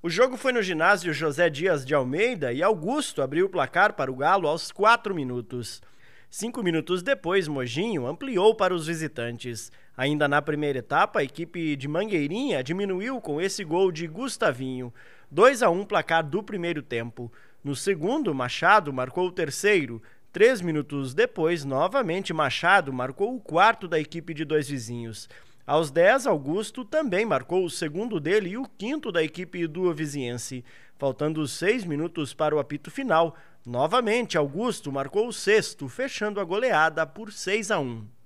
O jogo foi no ginásio José Dias de Almeida e Augusto abriu o placar para o Galo aos 4 minutos. Cinco minutos depois, Mojinho ampliou para os visitantes. Ainda na primeira etapa, a equipe de Mangueirinha diminuiu com esse gol de Gustavinho. 2 a 1 placar do primeiro tempo. No segundo, Machado marcou o terceiro. Três minutos depois, novamente Machado marcou o quarto da equipe de dois vizinhos. Aos 10, Augusto também marcou o segundo dele e o quinto da equipe do Viziense. Faltando seis minutos para o apito final, novamente Augusto marcou o sexto, fechando a goleada por 6 a 1.